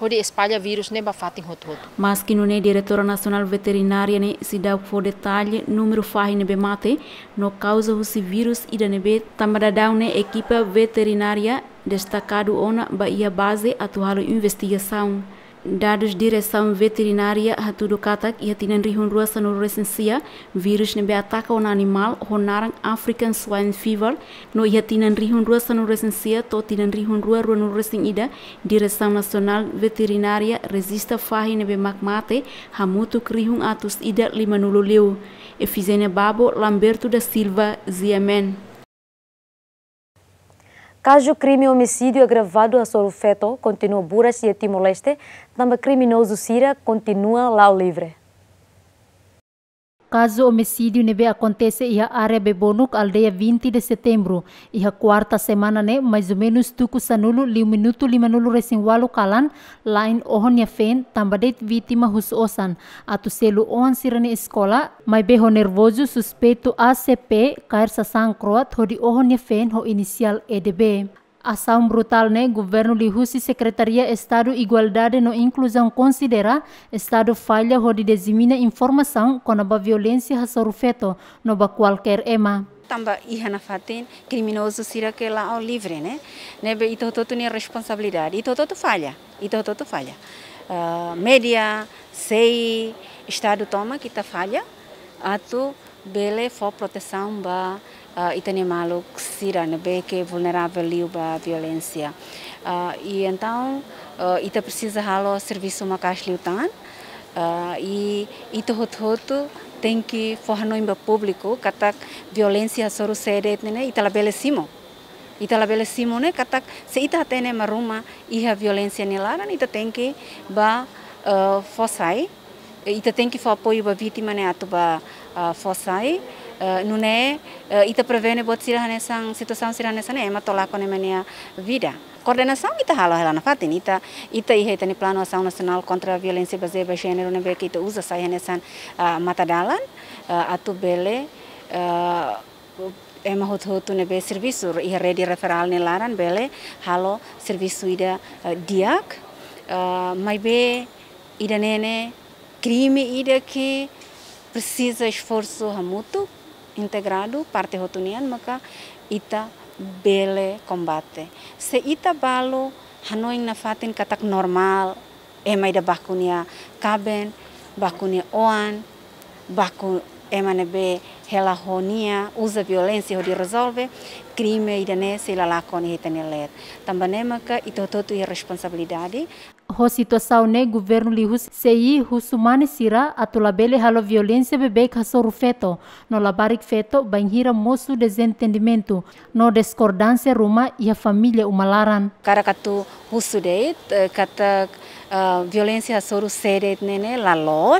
hodi espalha vírus neba fatin hot hot. Mas que não é diretora nacional veterinária ne se dá por detalhe número fahi nebe mate no causa husi vírus ida ne be tamada dá ne equipa veterinária destacado ona ia base atuhalo investigação. Dados direção veterinária hatudo katak ia e tinan rihun rua sanuru resensia vírus nebe ataca on animal honarang African swine fever no ia tinan rihun rua sanuru resensia to tinan rihun rua rua nuru resing ida direção nasional veterinária resista fahi nebe magmate hamutu krihun atus ida lima nulu liu Efizene Babo Lamberto da Silva Ziamen Caso crime homicídio agravado a Sorofeto continua Buras e a Timor-Leste, também criminoso Cira continua lá livre. Kazu homicídio neve acontece ia area Bebonuk, aldeia 20 de setembro. Ia quarta semana ne, mais ou menos tuku sanulu liu minuto limanulu resin walu kalan, lain ohon ya fen, tambadet vítima hus osan. Atu selu ohan sirani escola, mai beho nervoso suspeito ACP, kair sasang croat, hodi ohon ya fen, ho inisial EDB. Ação brutal, né? Governo de Rússia, Secretaria Estado Igualdade no Inclusão considera Estado falha de desemina informação com a violência rasorfeto, é qualquer ema. tambah ihana fatin criminoso será que lá ao livre, né? Nebe ito toto tem responsabilidade, ito toto falha, ito toto falha. Uh, média, sei, Estado toma que tá falha, ato bele for proteção ba Ah, i tani maluk siran beke vulnerável liuba violência. Ah, e então, ah, ita precisa halo serviço macax liutan, e ita hot hot tem que forno imba público, katak violência soru sedet nene ita labelecimo. Ita labelecimo ne katak se ita tene maruma iha violência nilaran, ita tem que ba uh, fossai, ita tem que for apoio ba vítima ne atu ba uh, fossai, Eh, não é eh, ita prevene pode ser nessa situação ser nessa né mas tolar com a mania vida ita halo halana na fatin ita ita e ita ni plano ação nasional kontra violensi baze ba gênero né que ita usa sai mata dalan atu bele ema hot hotu nebe servisur e ready referal ne laran bele halo servisu ida diak mai be ida nene krimi ida ke precisa esforço mútuo integrado parte hotunian maka ita bele combate. Se ita balo hanoin na katak normal emaida bakunia kaben bakunia oan baku ema nebe hela honia uza violencia ho di resolve crime ida ne se la lakoni hitenellet. Tambane maka ito totu irresponsabilidade hositosauné governo lihus sei husumane sira atulabele halo violência bebek hasoru feto no labarik feto banhira mosu desentendimento no discordância ruma e a família umalaran tu, husu deit eh, kata uh, eh, violência hasoru seret nene la uh,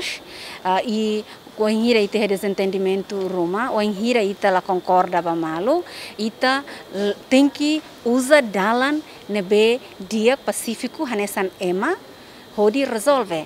e eh, o inhira ite desentendimento ruma, o inhira ita la concorda ba malu, ita tem que usa dalan nebe dia Pacificu hanesan ema hodi resolve uh,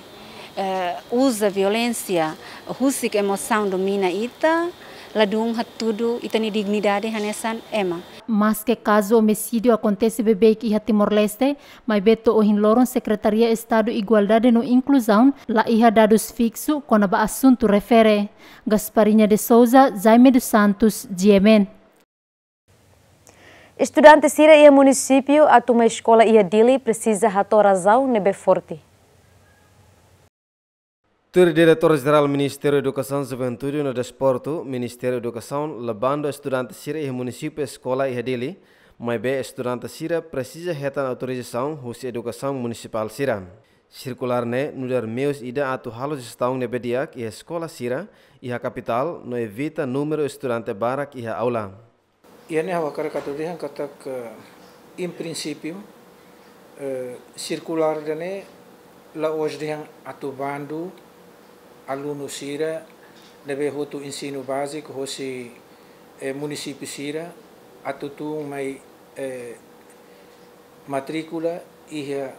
eh, usa violencia husik emoção domina ita ladung hatudu itani dignidade hanesan ema mas que caso homicídio acontece bebê que Timor Leste, mai beto o hinloron Secretaria Estado Igualdade no Inclusão, la iha dados fixo com a assunto refere. Gasparinha de Souza, Jaime dos Santos, Diemen. Estudante sira ia município, a uma escola ia dili precisa hato razão nebe forte. Tur Diretor-Geral Ministério da Educação, Juventude e Desporto, Ministério da Educação, levando estudante sira ia município escola ia dili, mas bem estudante sira precisa retar autorização russa educação municipal sira. Circular ne nudar meus ida atu halos estaung nebe diak ia escola sira, ia capital, no evita número estudante barak ia aula. e Iannya Hawakara Katodihang katak em princípio uh, circular dane la osdihang atu bandu aluno sira debe hotu ensino básico hosi eh, município sira atu tu mai matrícula iha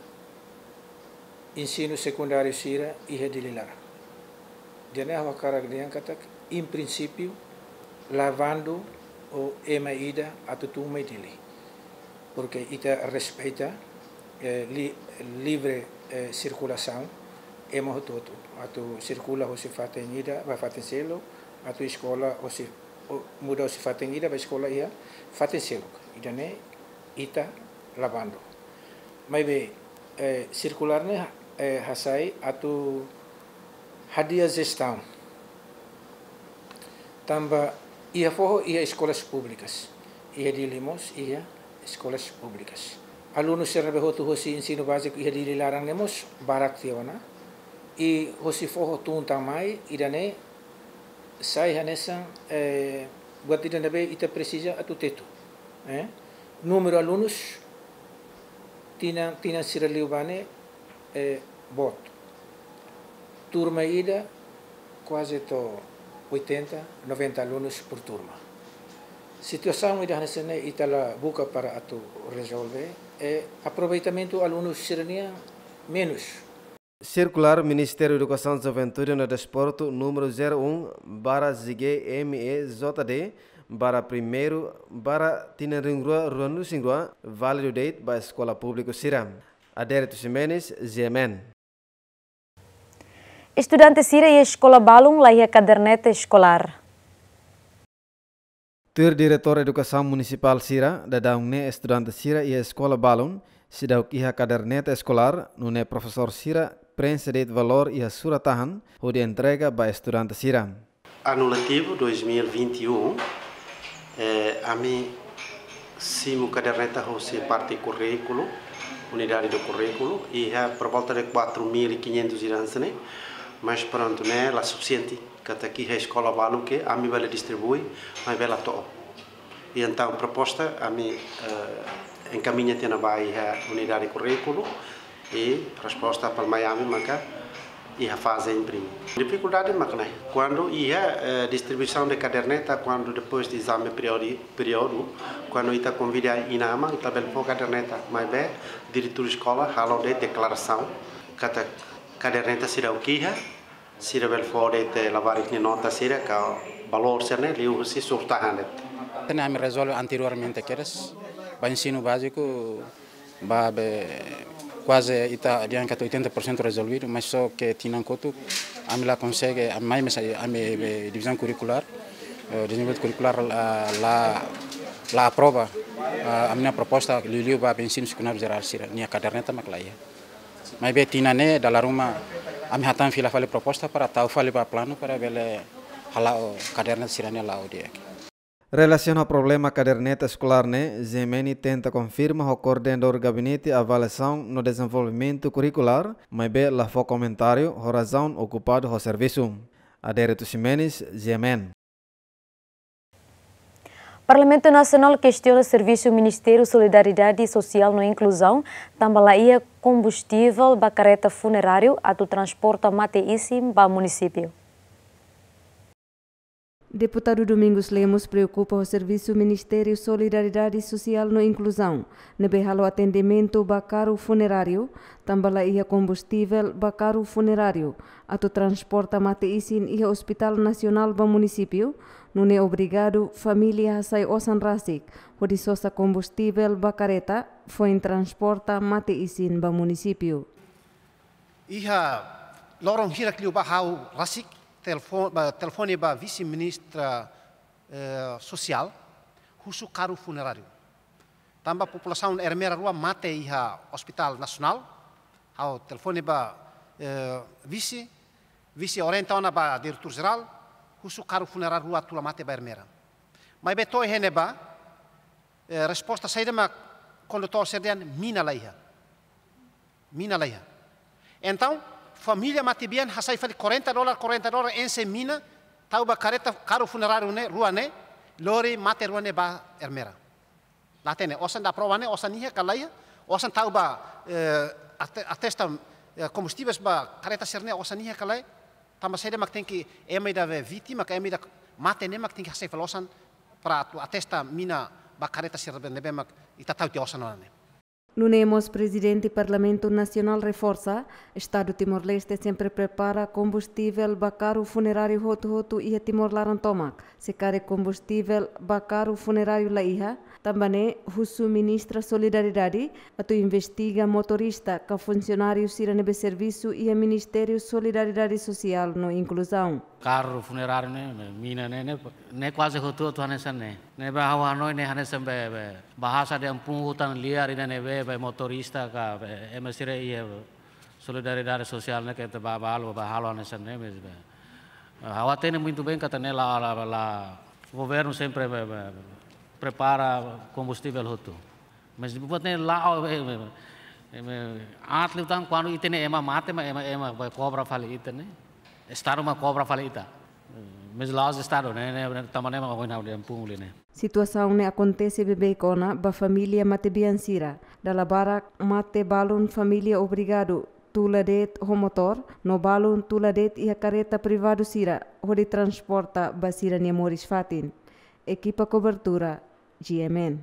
ensino secundário sira dililara dililar dane Hawakara Katodihang katak em princípio lavando o ema ida atutu medili porque ita respeita eh, li, livre é, eh, circulação emo a atu circula ou se fatem ida vai fatem selo atu escola ou se o, muda ou se fatem ida vai escola ia fatem selo ida ne ita lavando mas be é, eh, circular ne tu hasai atu hadia gestão tamba Ia forro, ia escolas públicas. Ia de Limos, ia escolas públicas. Alunos se rebehotu hosi ensino básico, ia de Lilarang Limos, barak tiona. E hosi forro tuntang mai, irane, sai hanesan, eh, guatiranabe, ita precisa atutetu. Eh? Número alunos, tinha, tinha Sierra Leone eh, voto. Turma ida, quase to. 80, 90 alunos por turma. Situação iraniana itala buca para atu resolver é aproveitamento alunos sirania menos. Circular Ministério da Educação, Juventude e Desporto número 01 barra ZG MEJD barra primeiro barra Tinaringrua Ruanu válido date para a Escola Pública ciram. Adérito Ximenes, GMN. Estudante Sira e escola balung lá a caderneta escolar. Ter diretor educação municipal Sira, da daungne estudante Sira e escola balung, se dau a caderneta escolar, nune professor Sira prensa de valor e a suratahan, ou de entrega para estudante Sira. Ano letivo 2021, eh, a mim simo caderneta José parte currículo, unidade do currículo, e é por volta de 4.500 irãs, né? mas pronto, né, lá suficiente, que até aqui a escola vale que a mim vale distribui, mas vela to. E então a proposta a mim uh, eh, encaminha te na a unidade de currículo e resposta para Miami, maka e a fase imprimir. Dificuldade né? quando ia a eh, distribuição de caderneta quando depois de exame período, período quando ita convida inama ita belpo caderneta mas bem diretor de escola halo de declaração cada caderneta será o que valor a me resolve anteriormente aqueles para ensino básico, para quase está adianta 80% resolvido, mas só que Tinancoto, a mim lá consegue, a mim a minha divisão curricular, desenvolvimento curricular lá lá aprova a minha proposta Liliu para ensino secundário geral, minha caderneta maclaia. Mas bem Tinane da Laruma a minha hatan fila fale proposta para tal fale para plano para bele halao cadernet sirane lao dia. Relaciona ao problema caderneta escolar, né? Zemeni tenta confirmar o coordenador gabinete gabinete avaliação no desenvolvimento curricular, mas bem lá foi comentário, o razão ocupado o serviço. Aderito Ximenes, Zemen. O Parlamento Nacional questiona o serviço Ministério Solidariedade Social no Inclusão, tambalaia combustível, bacareta funerário, a do transporte mateíssimo para o município. Deputado Domingos Lemos preocupa o Serviço Ministério Solidariedade Social no Inclusão, nebehalo atendimento bacaro funerário, Tambalaia ia combustível bacaro funerário, ato transporta mateisin e Hospital Nacional do Município, Nune obrigado família sai osan rasik, horisosa combustível bacareta foi em transporta mate isin ba município. Iha lorong hirak liu bahau rasik telefone ba, telefone ba vice-ministra eh, social husu karu funerário. Tamba população ermera rua mate iha hospital nacional ao telefone ba eh, vice vice orientana ba diretor geral cusu caro funerar rua tula mate bermera. Mai beto heneba, resposta saidema quando to serdian mina laiha. Mina laiha. Então, família matibian hasai fali 40 dólar 40 dólar se mina tauba careta caro funerário une rua ne lori mate rua ne ba ermera. Latene, osan da prova ne, osan niha kalaia, osan tauba atesta combustíveis ba careta serne osan niha calai Tama sede mak tenki emida ve viti mak emida mate ne mak tenki hase felosan pra tu atesta mina bacareta sirve nebe mak itatau ti osan onane. Lunemos, presidente Parlamento Nacional reforza, Estado Timor-Leste sempre prepara combustível bacar o funerário hotu Roto e Timor-Larantomac. Se care combustível bacar o funerário Laíha, Também o ministra Solidariedade, atu investiga motorista que funcionário sirene serviço e a Ministério Solidariedade Social no inclusão. Carro funerário, né, mina, né, né, né? quase rotou tu hanesan, né. Né ba hawa noi né hanesan be be bahasa de ampun hutan liar ina né be né? motorista ka be emasire é, ia é, solidariedade social né que te ba ba halo ba halo hanesan né be. Hawa tene muito bem que tene lá lá lá governo sempre prepara combustível roto. Mas botei lá quando લીધા કોણ uma mata, માતે é એમાં é é uma cobra falita, né? Estar uma cobra falita. Mas lá os estados, né? Também não vai não pulir, né? Situação né acontece bebê cona ba família mate biansira. Da labara mate balun família obrigado tuladet homotor no balun tuladet e a careta privado sira, onde transporta basira ne moris fatin. Equipa cobertura Yemen.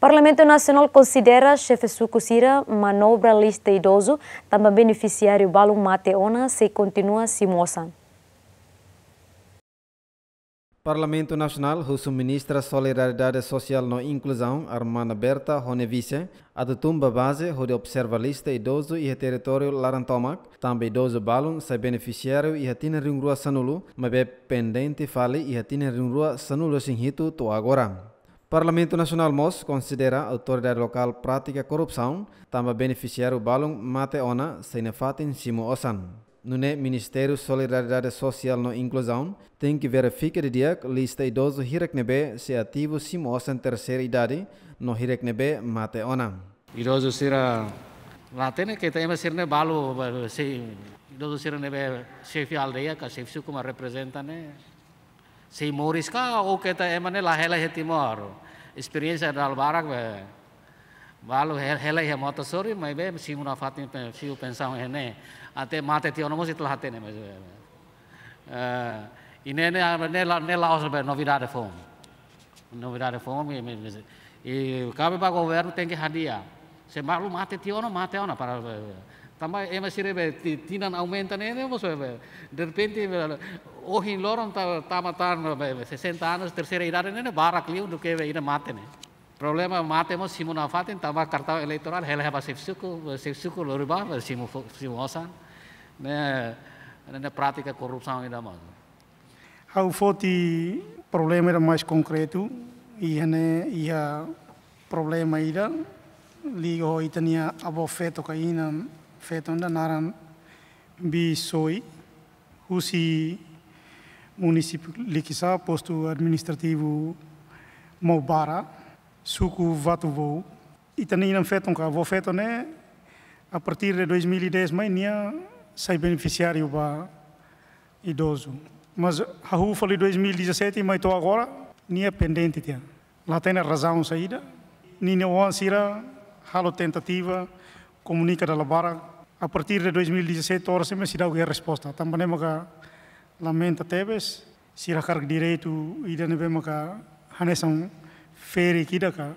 Parlamento Nacional considera chefe Sucusira manobra lista idoso, também beneficiário Balum Mateona se continua se moçando. Parlamento Nacional, o ministra Solidariedade Social no Inclusão, Armana Berta de Tumba base, o observa lista idoso e território Larantomac, também idoso balum, sai beneficiário e atina Rua sanulu, mas pendente fale e atina Rua sanulu sinhito to agora. Parlamento Nacional MOS considera a autoridade local prática corrupção, também beneficiário balum mate ona, sem nefatin simo osan no né, Ministério Solidariedade Social no Inclusão, tem que verificar de dia lista idoso Hiraknebe se é ativo se mostra em terceira idade no Hiraknebe mate ona. Idoso será lá tem né, que tem mas será né, balo se idoso será nebe chefe aldeia que chefe suco mas representa né se morisca ou que tá é mané lá hela é Timor experiência da albarak eh, balo hela hemotosori é mas bem eh, se uma fatinha eh, se o pensão é né ate mate ti onomo si hate ne mesu. Eh, ine ne ne la ne la osbe novidade fom. Novidade fom e me e cabe para o governo Se malu mate ti mate ona para eh, tambah ema sirebe tinan aumenta ne ne moso eh, de repente hoje em Loron tá tá matando 60 anos terceira idade ne ne bara clio do que ira mate ne problema matemos simunafatin tambah cartão eleitoral hele haba sifsuku lori loriba simu simu osan né, na é prática corrupção ainda mais. Ao forte problema era mais concreto e né e a problema ira ligo e tinha abofeto feito que ainda naran bi soi usi município likisa posto administrativo Maubara suku Vatuvo e também feto um avô feito né a partir de 2010 mãe tinha sem beneficiário para idoso. Mas a rua foi 2017, mas estou agora, nem é pendente. Tia. Lá tem a razão saída, nem não ansira, halo tentativa, comunica da labara. A partir de 2017, agora sempre se dá a resposta. Também é lamenta teves se a carga direito, e daí é uma haneção feri kida ka,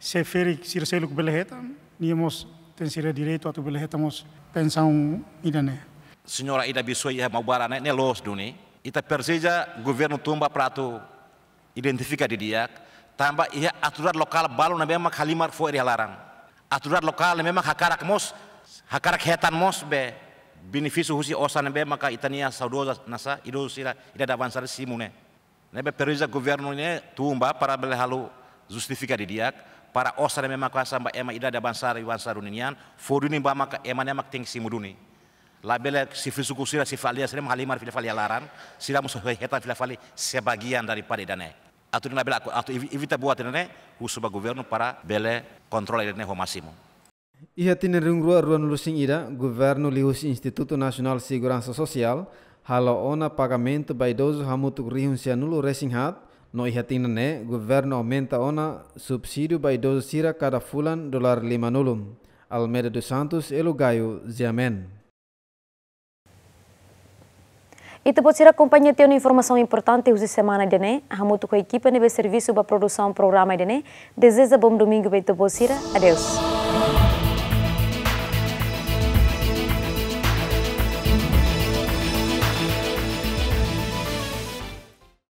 se feri sirseluk beleheta, niemos tensira direito atau bele temos pensão idane. Senhora ida bisoi iya é mau né ne los duni. Ita perseja governo tumba tu identifica di dia tambah ia aturan lokal balu na memang kalimar fo area larang. Aturan lokal memang hakarak mos hakarak hetan mos be benefício husi osa be maka itania saudosa nasa ido ida da avançar simune. Nebe perseja governo ne tumba para bele halu justifica di dia para osare memang kuasa, mbak ema ida da bansara i bansaruni nian foduni ba maka ema ne mak ting simuduni labela sifi suku sira sifalia alia sira halimar fila falia laran sira musuh heta filafali fali sebagian daripada dane atu ni labela aku atu evita buat dane husuba governo para bele kontrol dane ho masimo Ia ring rua ruan lusing ida governo lius Instituto nasional Segurança sosial, halo ona pagamento baidoso hamutuk rihun nulu racing hat No ihatina ne, governo aumenta ona subsídio by 12 sira cada fulan dolar 50. Almeida dos Santos, Elugaio, Ziamen. E depois a acompanhar tem uma informação importante hoje semana de né, a muito com a equipe de serviço para produção do programa de né. Deseja bom domingo para todos. Adeus.